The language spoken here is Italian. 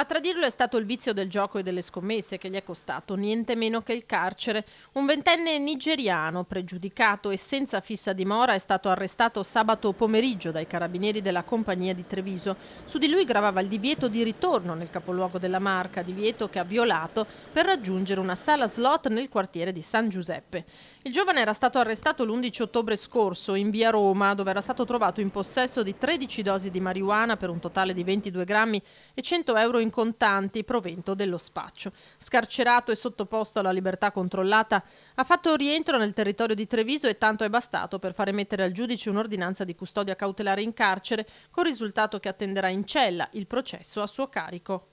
A tradirlo è stato il vizio del gioco e delle scommesse che gli è costato niente meno che il carcere. Un ventenne nigeriano, pregiudicato e senza fissa dimora, è stato arrestato sabato pomeriggio dai carabinieri della compagnia di Treviso. Su di lui gravava il divieto di ritorno nel capoluogo della Marca, divieto che ha violato per raggiungere una sala slot nel quartiere di San Giuseppe. Il giovane era stato arrestato l'11 ottobre scorso in via Roma, dove era stato trovato in possesso di 13 dosi di marijuana per un totale di 22 grammi e 100 euro in in contanti provento dello spaccio. Scarcerato e sottoposto alla libertà controllata, ha fatto rientro nel territorio di Treviso e tanto è bastato per fare mettere al giudice un'ordinanza di custodia cautelare in carcere, con risultato che attenderà in cella il processo a suo carico.